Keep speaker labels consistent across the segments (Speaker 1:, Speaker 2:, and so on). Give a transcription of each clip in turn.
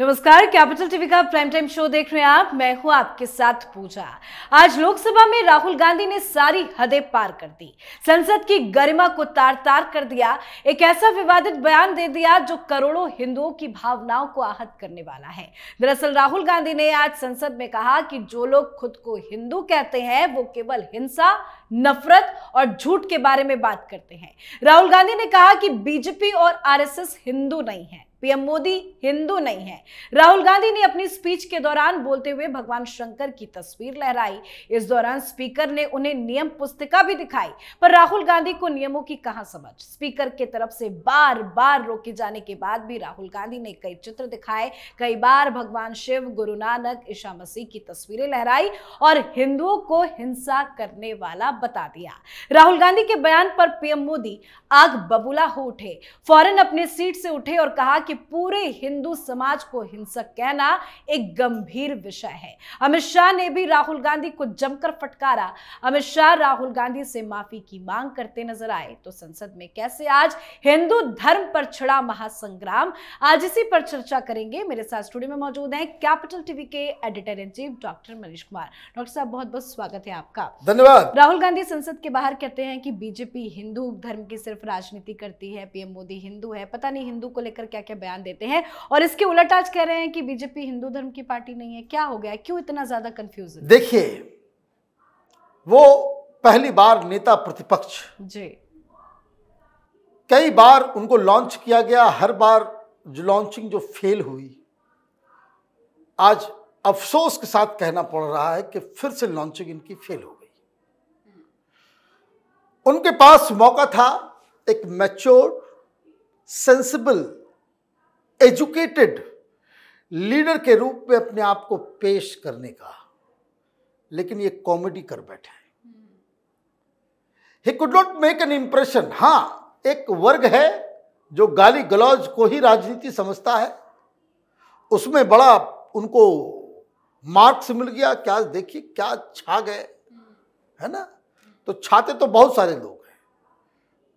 Speaker 1: नमस्कार Capital TV का prime time show देख रहे हैं आप मैं हूं आपके साथ पूजा आज लोकसभा में राहुल गांधी ने सारी हदें पार कर दी संसद की गरिमा को तार तार कर दिया एक ऐसा विवादित बयान दे दिया जो करोड़ों हिंदुओं की भावनाओं को आहत करने वाला है दरअसल राहुल गांधी ने आज संसद में कहा कि जो लोग खुद को हिंदू कहते हैं वो केवल हिंसा नफरत और झूठ के बारे में बात करते हैं राहुल गांधी ने कहा कि बीजेपी और आरएसएस हिंदू नहीं है पीएम मोदी हिंदू नहीं है राहुल गांधी ने अपनी स्पीच के दौरान बोलते हुए भगवान शंकर की तस्वीर लहराई इस दौरान स्पीकर ने उन्हें नियम पुस्तिका भी दिखाई पर राहुल गांधी को नियमों की कहां समझ स्पीकर के तरफ से बार बार रोके जाने के बाद भी राहुल गांधी ने कई चित्र दिखाए कई बार भगवान शिव गुरु नानक ईशा मसीह की तस्वीरें लहराई और हिंदुओं को हिंसा करने वाला बता दिया राहुल गांधी के बयान पर पीएम मोदी आग बबूला हो उठे फौरन अपने सीट से उठे और कहा कि पूरे हिंदू समाज को हिंसक कहना एक गंभीर विषय है अमित शाह ने भी राहुल गांधी को जमकर फटकारा अमित शाह राहुल गांधी से माफी की मांग करते नजर आए तो संसद में कैसे आज हिंदू धर्म पर छिड़ा महासंग्राम आज इसी पर चर्चा करेंगे मेरे साथ स्टूडियो में मौजूद हैं कैपिटल टीवी के editor in chief doctor Manish Kumar doctor साहब बहुत बहुत स्वागत है आपका धन्यवाद राहुल गांधी संसद के बाहर कहते हैं कि बीजेपी हिंदू धर्म की सिर्फ राजनीति करती है पीएम मोदी हिंदू है पता नहीं हिंदू को लेकर क्या क्या बयान देते हैं और इसके उलट आज कह रहे हैं कि बीजेपी हिंदू धर्म की पार्टी नहीं है क्या हो गया क्यों इतना ज्यादा कंफ्यूज
Speaker 2: देखिए वो पहली बार नेता प्रतिपक्ष जी कई बार उनको लॉन्च किया गया हर बार जो लॉन्चिंग जो फेल हुई आज अफसोस के साथ कहना पड़ रहा है कि फिर से लॉन्चिंग इनकी फेल हो गई उनके पास मौका था एक मैच्योर सेंसिबल एजुकेटेड लीडर के रूप में अपने आप को पेश करने का लेकिन ये कॉमेडी कर बैठे ही could not make an impression हां एक वर्ग है जो गाली गलौज को ही राजनीति समझता है उसमें बड़ा उनको मार्क्स मिल गया क्या देखिए क्या छा गए है ना तो छाते तो बहुत सारे लोग हैं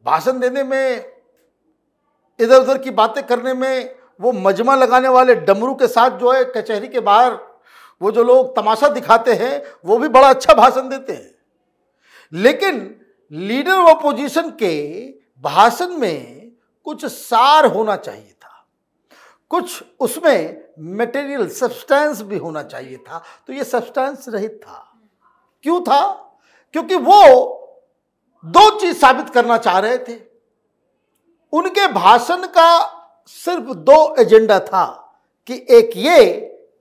Speaker 2: भाषण देने में इधर उधर की बातें करने में वो मजमा लगाने वाले डमरू के साथ जो है कचहरी के बाहर वो जो लोग तमाशा दिखाते हैं वो भी बड़ा अच्छा भाषण देते हैं लेकिन लीडर ऑपोजिशन के भाषण में कुछ सार होना चाहिए था कुछ उसमें मटेरियल सब्सटेंस भी होना चाहिए था तो ये सब्सटेंस रहित था क्यों था क्योंकि वो दो चीज साबित करना चाह रहे थे उनके भाषण का सिर्फ दो एजेंडा था कि एक ये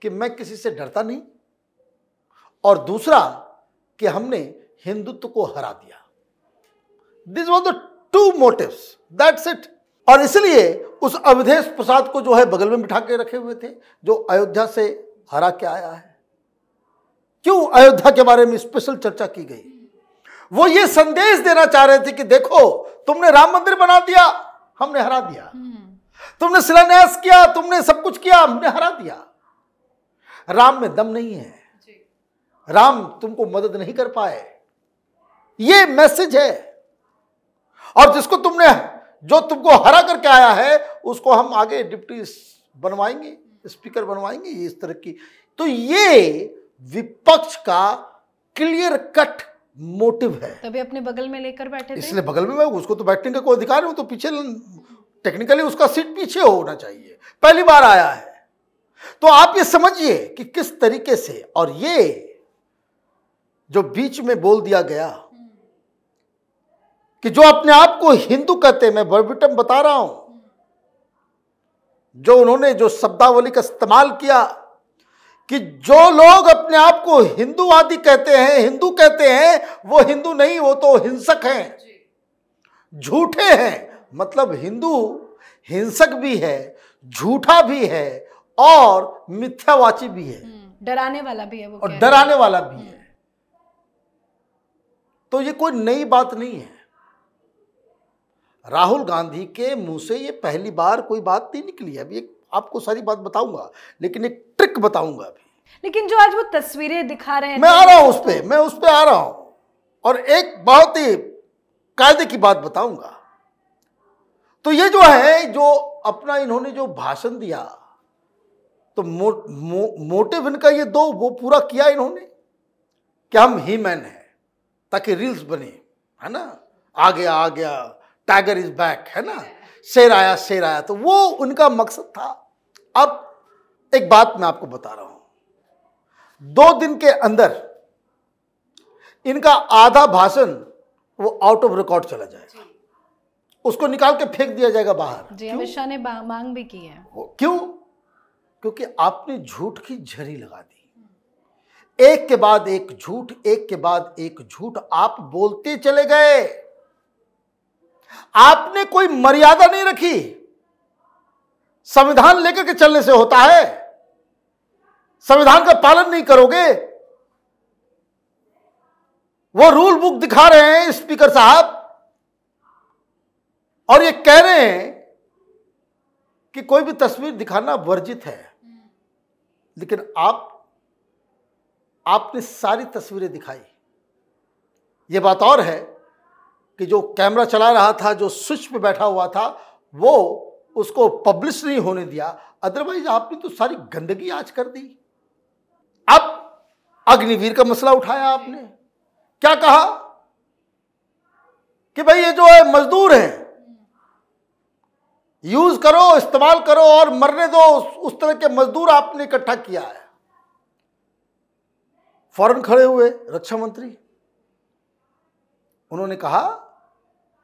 Speaker 2: कि मैं किसी से डरता नहीं और दूसरा कि हमने हिंदुत्व को हरा दिया this was the two motive that's it और इसलिए उस अवधेश प्रसाद को जो है बगल में बिठा के रखे हुए थे जो अयोध्या से हरा के आया है क्यों अयोध्या के बारे में स्पेशल चर्चा की गई वो ये संदेश देना चाह रहे थे कि देखो तुमने राम मंदिर बना दिया हमने हरा दिया हम्म। तुमने शिलान्यास किया तुमने सब कुछ किया हमने हरा दिया राम में दम नहीं है राम तुमको मदद नहीं कर पाए ये मैसेज है और जिसको तुमने जो तुमको हरा करके आया है उसको हम आगे डिप्टी बनवाएंगे स्पीकर बनवाएंगे इस तरह की तो ये विपक्ष का क्लियर कट मोटिव है तभी
Speaker 1: अपने बगल में लेकर बैठे इसलिए
Speaker 2: बगल में उसको तो बैठने का कोई अधिकार है वो तो पीछे टेक्निकली उसका सीट पीछे होना चाहिए पहली बार आया है तो आप ये समझिए कि किस तरीके से और ये जो बीच में बोल दिया गया कि जो अपने आप को हिंदू कहते हैं मैं बर्बिटम बता रहा हूं जो उन्होंने जो शब्दावली का इस्तेमाल किया कि जो लोग अपने आप को हिंदूवादी कहते हैं हिंदू कहते हैं वो हिंदू नहीं वो तो हिंसक हैं झूठे हैं मतलब हिंदू हिंसक भी है झूठा भी है और मिथ्यावाची भी है
Speaker 1: हम्म, डराने वाला भी है वो और
Speaker 2: डराने वाला भी हम्म। है तो ये कोई नई बात नहीं है राहुल गांधी के मुंह से ये पहली बार कोई बात नहीं निकली अभी एक आपको सारी बात बताऊंगा लेकिन एक ट्रिक बताऊंगा अभी
Speaker 1: लेकिन जो आज वो तस्वीरें दिखा रहे हैं मैं आ रहा हूं उस तो-
Speaker 2: पर मैं उस पर आ रहा हूं और एक बहुत ही कायदे की बात बताऊंगा तो ये जो है जो अपना इन्होंने जो भाषण दिया तो मो, मो, मोटिव इनका ये दो वो पूरा किया इन्होंने कि हम ही मैन हैं ताकि रील्स बने है ना आ गया आ गया टाइगर इज बैक है ना शेर आया शेर आया तो वो उनका मकसद था अब एक बात मैं आपको बता रहा हूं दो दिन के अंदर इनका आधा भाषण वो आउट ऑफ रिकॉर्ड चला जाएगा उसको निकाल के फेंक दिया जाएगा बाहर जी अमित शाह
Speaker 1: ने मांग भी की है
Speaker 2: क्यों क्योंकि आपने झूठ की झरी लगा दी एक के बाद एक झूठ एक के बाद एक झूठ आप बोलते चले गए आपने कोई मर्यादा नहीं रखी संविधान लेकर के चलने से होता है संविधान का पालन नहीं करोगे वो रूल बुक दिखा रहे हैं स्पीकर साहब और ये कह रहे हैं कि कोई भी तस्वीर दिखाना वर्जित है लेकिन आप आपने सारी तस्वीरें दिखाई ये बात और है कि जो कैमरा चला रहा था जो स्विच पे बैठा हुआ था वो उसको पब्लिश नहीं होने दिया अदरवाइज आपने तो सारी गंदगी आज कर दी अब अग्निवीर का मसला उठाया आपने क्या कहा कि भाई ये जो है मजदूर हैं यूज करो इस्तेमाल करो और मरने दो उस तरह के मजदूर आपने इकट्ठा किया है फौरन खड़े हुए रक्षा मंत्री उन्होंने कहा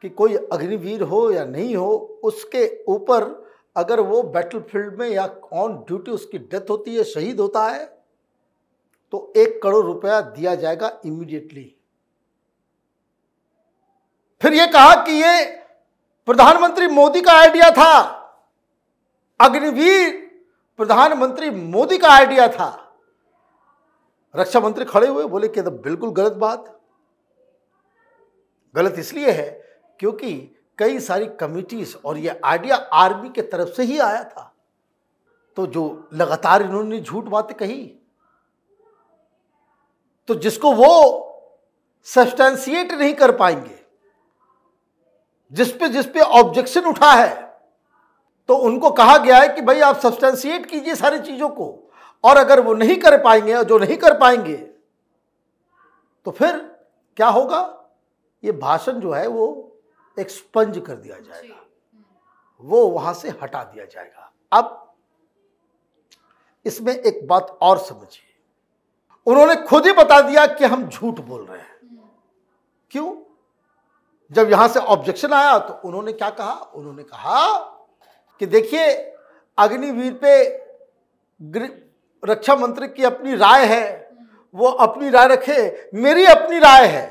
Speaker 2: कि कोई अग्निवीर हो या नहीं हो उसके ऊपर अगर वो बैटलफील्ड में या ऑन ड्यूटी उसकी डेथ होती है शहीद होता है तो एक करोड़ रुपया दिया जाएगा इमीडिएटली फिर ये कहा कि ये प्रधानमंत्री मोदी का आइडिया था अग्निवीर प्रधानमंत्री मोदी का आइडिया था रक्षा मंत्री खड़े हुए बोले कि तो बिल्कुल गलत बात गलत इसलिए है क्योंकि कई सारी कमिटीज और यह आइडिया आर्मी के तरफ से ही आया था तो जो लगातार इन्होंने झूठ बातें कही तो जिसको वो सब्सटेंशिएट नहीं कर पाएंगे जिसपे जिसपे ऑब्जेक्शन उठा है तो उनको कहा गया है कि भाई आप सब्सटेंशिएट कीजिए सारी चीज़ों को और अगर वो नहीं कर पाएंगे और जो नहीं कर पाएंगे तो फिर क्या होगा ये भाषण जो है वो एक्सपंज कर दिया जाएगा वो वहां से हटा दिया जाएगा अब इसमें एक बात और समझिए उन्होंने खुद ही बता दिया कि हम झूठ बोल रहे हैं हम्म। क्यों जब यहां से ऑब्जेक्शन आया तो उन्होंने क्या कहा उन्होंने कहा कि देखिए अग्निवीर पे रक्षा मंत्री की अपनी राय है वो अपनी राय रखे मेरी अपनी राय है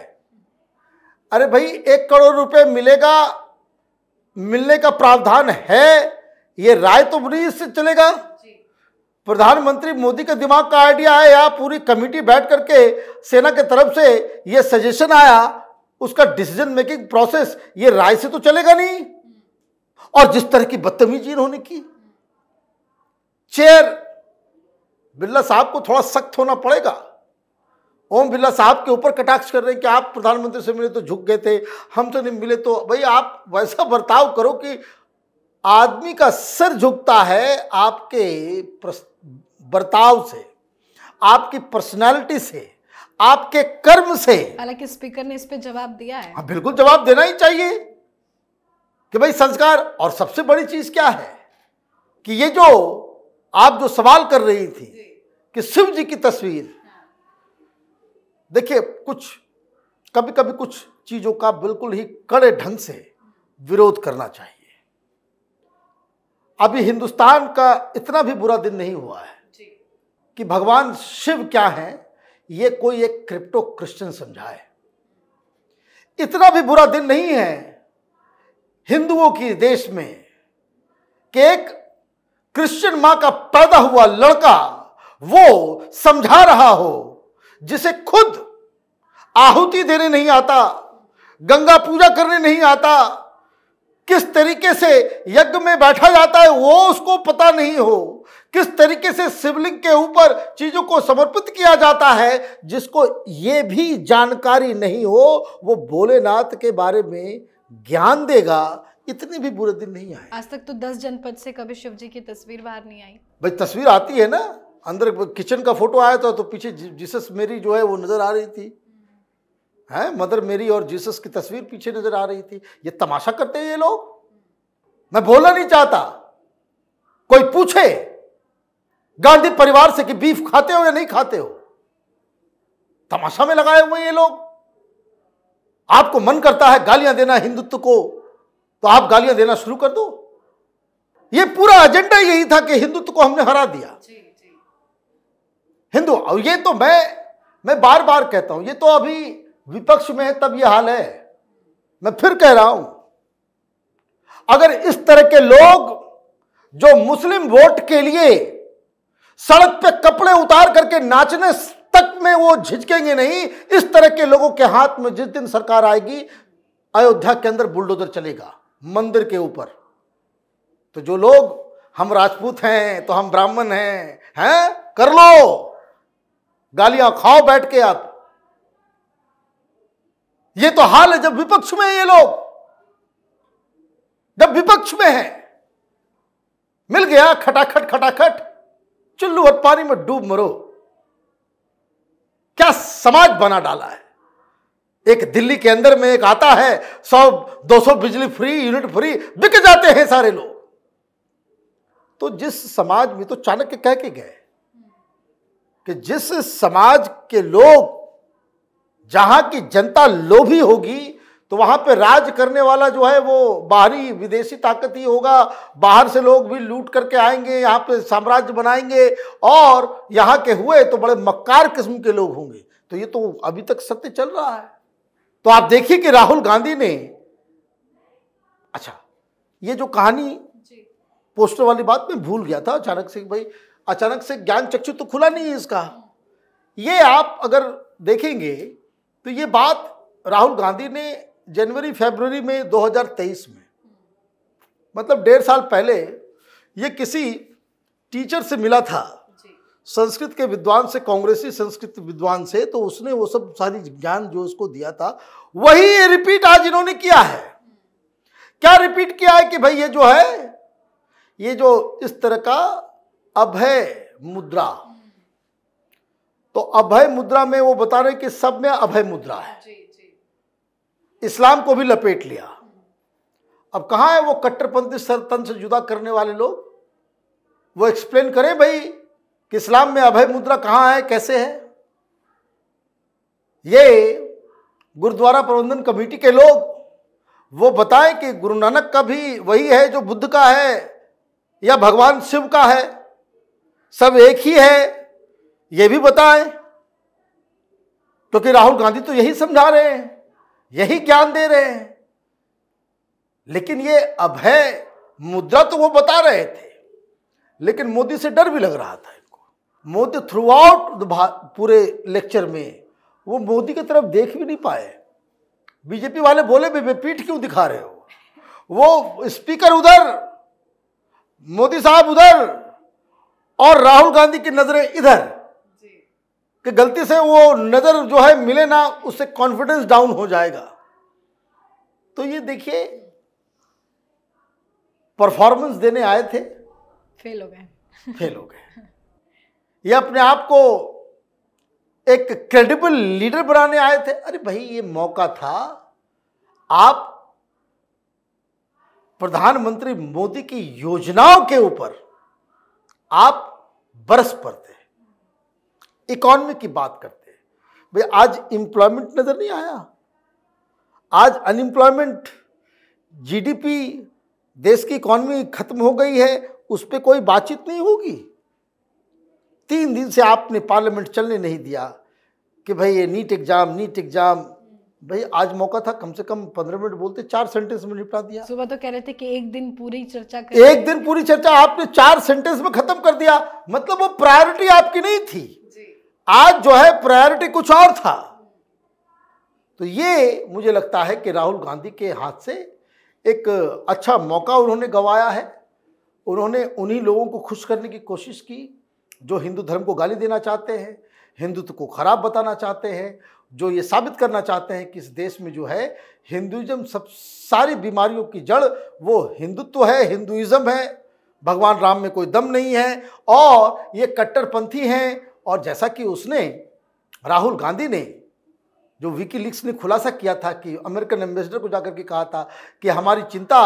Speaker 2: अरे भाई एक करोड़ रुपए मिलेगा मिलने का प्रावधान है ये राय तो बुरी इससे चलेगा प्रधानमंत्री मोदी के दिमाग का आइडिया है या पूरी कमेटी बैठ करके सेना के तरफ से ये सजेशन आया उसका डिसीजन मेकिंग प्रोसेस ये राय से तो चलेगा नहीं और जिस तरह की बदतमीजी इन्होंने की चेयर बिरला साहब को थोड़ा सख्त होना पड़ेगा ओम बिरला साहब के ऊपर कटाक्ष कर रहे हैं कि आप प्रधानमंत्री से मिले तो झुक गए थे हमसे तो नहीं मिले तो भाई आप वैसा बर्ताव करो कि आदमी का सिर झुकता है आपके बर्ताव से आपकी पर्सनालिटी से आपके कर्म से
Speaker 1: हालांकि स्पीकर ने इस पे जवाब दिया है
Speaker 2: हाँ, बिल्कुल जवाब देना ही चाहिए कि भाई संस्कार और सबसे बड़ी चीज क्या है कि ये जो आप जो सवाल कर रही थी कि शिव जी की तस्वीर देखिए कुछ कभी कभी कुछ चीजों का बिल्कुल ही कड़े ढंग से विरोध करना चाहिए अभी हिंदुस्तान का इतना भी बुरा दिन नहीं हुआ है कि भगवान शिव क्या है ये कोई एक क्रिप्टो क्रिश्चियन समझाए इतना भी बुरा दिन नहीं है हिंदुओं की देश में कि एक क्रिश्चियन मां का पैदा हुआ लड़का वो समझा रहा हो जिसे खुद आहुति देने नहीं आता गंगा पूजा करने नहीं आता किस तरीके से यज्ञ में बैठा जाता है वो उसको पता नहीं हो किस तरीके से शिवलिंग के ऊपर चीजों को समर्पित किया जाता है जिसको ये भी जानकारी नहीं हो वो भोलेनाथ के बारे में ज्ञान देगा इतने भी बुरे दिन नहीं आए
Speaker 1: आज तक तो दस जनपद से कभी शिव जी की तस्वीर बाहर नहीं आई
Speaker 2: भाई तस्वीर आती है ना अंदर किचन का फोटो आया था तो पीछे जीसस मेरी जो है वो नजर आ रही थी है मदर मेरी और जीसस की तस्वीर पीछे नजर आ रही थी ये तमाशा करते हैं ये लोग मैं बोलना नहीं चाहता कोई पूछे गांधी परिवार से कि बीफ खाते हो या नहीं खाते हो तमाशा में लगाए हुए ये लोग आपको मन करता है गालियां देना हिंदुत्व को तो आप गालियां देना शुरू कर दो ये पूरा एजेंडा यही था कि हिंदुत्व को हमने हरा दिया हिंदू और ये तो मैं मैं बार बार कहता हूं ये तो अभी विपक्ष में है तब यह हाल है मैं फिर कह रहा हूं अगर इस तरह के लोग जो मुस्लिम वोट के लिए सड़क पे कपड़े उतार करके नाचने तक में वो झिझकेंगे नहीं इस तरह के लोगों के हाथ में जिस दिन सरकार आएगी अयोध्या के अंदर बुलडोजर चलेगा मंदिर के ऊपर तो जो लोग हम राजपूत हैं तो हम ब्राह्मण हैं हैं कर लो गालियां खाओ बैठ के आप ये तो हाल है जब विपक्ष में ये लोग जब विपक्ष में है मिल गया खटाखट खटाखट चुल्लू और पानी में डूब मरो क्या समाज बना डाला है एक दिल्ली के अंदर में एक आता है सौ दो सौ बिजली फ्री यूनिट फ्री बिक जाते हैं सारे लोग तो जिस समाज में तो चाणक्य कह के गए कि जिस समाज के लोग जहां की जनता लोभी होगी तो वहाँ पे राज करने वाला जो है वो बाहरी विदेशी ताकत ही होगा बाहर से लोग भी लूट करके आएंगे यहाँ पे साम्राज्य बनाएंगे और यहाँ के हुए तो बड़े मक्कार किस्म के लोग होंगे तो ये तो अभी तक सत्य चल रहा है तो आप देखिए कि राहुल गांधी ने अच्छा ये जो कहानी पोस्टर वाली बात में भूल गया था अचानक से भाई अचानक से ज्ञान चक्षु तो खुला नहीं है इसका ये आप अगर देखेंगे तो ये बात राहुल गांधी ने जनवरी फरवरी में 2023 में मतलब डेढ़ साल पहले ये किसी टीचर से मिला था संस्कृत के विद्वान से कांग्रेसी संस्कृत विद्वान से तो उसने वो सब सारी ज्ञान जो उसको दिया था वही ये रिपीट आज इन्होंने किया है क्या रिपीट किया है कि भाई ये जो है ये जो इस तरह का अभय मुद्रा हम्म। तो अभय मुद्रा में वो बता रहे कि सब में अभय मुद्रा है इस्लाम को भी लपेट लिया अब कहाँ है वो कट्टरपंथी सरतन से जुदा करने वाले लोग वो एक्सप्लेन करें भाई कि इस्लाम में अभय मुद्रा कहाँ है कैसे है ये गुरुद्वारा प्रबंधन कमेटी के लोग वो बताएं कि गुरु नानक का भी वही है जो बुद्ध का है या भगवान शिव का है सब एक ही है ये भी बताएं क्योंकि तो राहुल गांधी तो यही समझा रहे हैं यही ज्ञान दे रहे हैं लेकिन ये अभय मुद्रा तो वो बता रहे थे लेकिन मोदी से डर भी लग रहा था इनको मोदी थ्रू आउट पूरे लेक्चर में वो मोदी की तरफ देख भी नहीं पाए बीजेपी वाले बोले भी पीठ क्यों दिखा रहे हो वो स्पीकर उधर मोदी साहब उधर और राहुल गांधी की नजरें इधर कि गलती से वो नज़र जो है मिले ना उससे कॉन्फिडेंस डाउन हो जाएगा तो ये देखिए परफॉर्मेंस देने आए थे फेल हो गए फेल हो गए ये अपने आप को एक क्रेडिबल लीडर बनाने आए थे अरे भाई ये मौका था आप प्रधानमंत्री मोदी की योजनाओं के ऊपर आप बरस पड़ते इकॉनमी की बात करते हैं भाई आज इंप्लॉयमेंट नज़र नहीं आया आज अनएम्प्लॉयमेंट जीडीपी देश की इकॉनमी खत्म हो गई है उस पर कोई बातचीत नहीं होगी तीन दिन से आपने पार्लियामेंट चलने नहीं दिया कि भाई ये नीट एग्जाम नीट एग्जाम भाई आज मौका था कम से कम पंद्रह मिनट बोलते चार सेंटेंस में निपटा
Speaker 1: दिया सुबह तो कह रहे थे कि एक दिन पूरी चर्चा कर एक दिन
Speaker 2: पूरी चर्चा आपने चार सेंटेंस में खत्म कर दिया मतलब वो प्रायोरिटी आपकी नहीं थी आज जो है प्रायोरिटी कुछ और था तो ये मुझे लगता है कि राहुल गांधी के हाथ से एक अच्छा मौका उन्होंने गवाया है उन्होंने उन्हीं लोगों को खुश करने की कोशिश की जो हिंदू धर्म को गाली देना चाहते हैं हिंदुत्व को खराब बताना चाहते हैं जो ये साबित करना चाहते हैं कि इस देश में जो है हिंदुज़म सब सारी बीमारियों की जड़ वो हिंदुत्व है हिंदुइज्म है भगवान राम में कोई दम नहीं है और ये कट्टरपंथी हैं और जैसा कि उसने राहुल गांधी ने जो विकी लिक्स ने खुलासा किया था कि अमेरिकन एम्बेसडर को जाकर के कहा था कि हमारी चिंता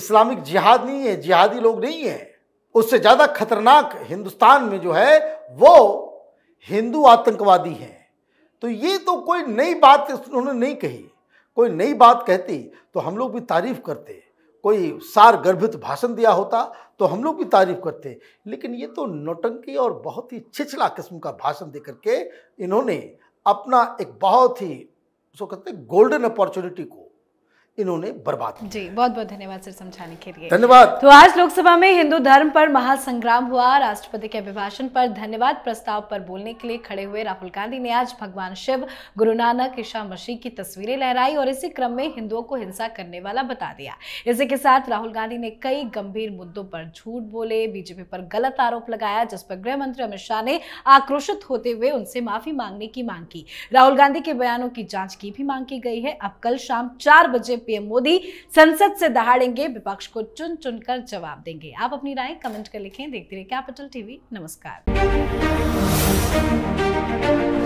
Speaker 2: इस्लामिक जिहाद नहीं है जिहादी लोग नहीं है उससे ज़्यादा खतरनाक हिंदुस्तान में जो है वो हिंदू आतंकवादी हैं तो ये तो कोई नई बात उन्होंने नहीं कही कोई नई बात कहती तो हम लोग भी तारीफ करते कोई सार गर्भित भाषण दिया होता तो हम लोग भी तारीफ करते लेकिन ये तो नोटंकी और बहुत ही छिछला किस्म का भाषण दे करके इन्होंने अपना एक बहुत ही उसको कहते हैं गोल्डन अपॉर्चुनिटी को इन्होंने बर्बाद किया जी बहुत बहुत धन्यवाद सर समझाने के लिए धन्यवाद तो आज
Speaker 1: लोकसभा में हिंदू धर्म पर महासंग्राम हुआ राष्ट्रपति के अभिभाषण पर धन्यवाद प्रस्ताव पर बोलने के लिए खड़े हुए राहुल गांधी ने आज भगवान शिव गुरु नानक ईशा मसीह की तस्वीरें लहराई और इसी क्रम में हिंदुओं को हिंसा करने वाला बता दिया इसी के साथ राहुल गांधी ने कई गंभीर मुद्दों पर झूठ बोले बीजेपी पर गलत आरोप लगाया जिस पर गृह मंत्री अमित शाह ने आक्रोशित होते हुए उनसे माफी मांगने की मांग की राहुल गांधी के बयानों की जांच की भी मांग की गई है अब कल शाम चार बजे पीएम मोदी संसद से दहाड़ेंगे विपक्ष को चुन चुन कर जवाब देंगे आप अपनी राय कमेंट कर लिखें देखते रहिए कैपिटल टीवी नमस्कार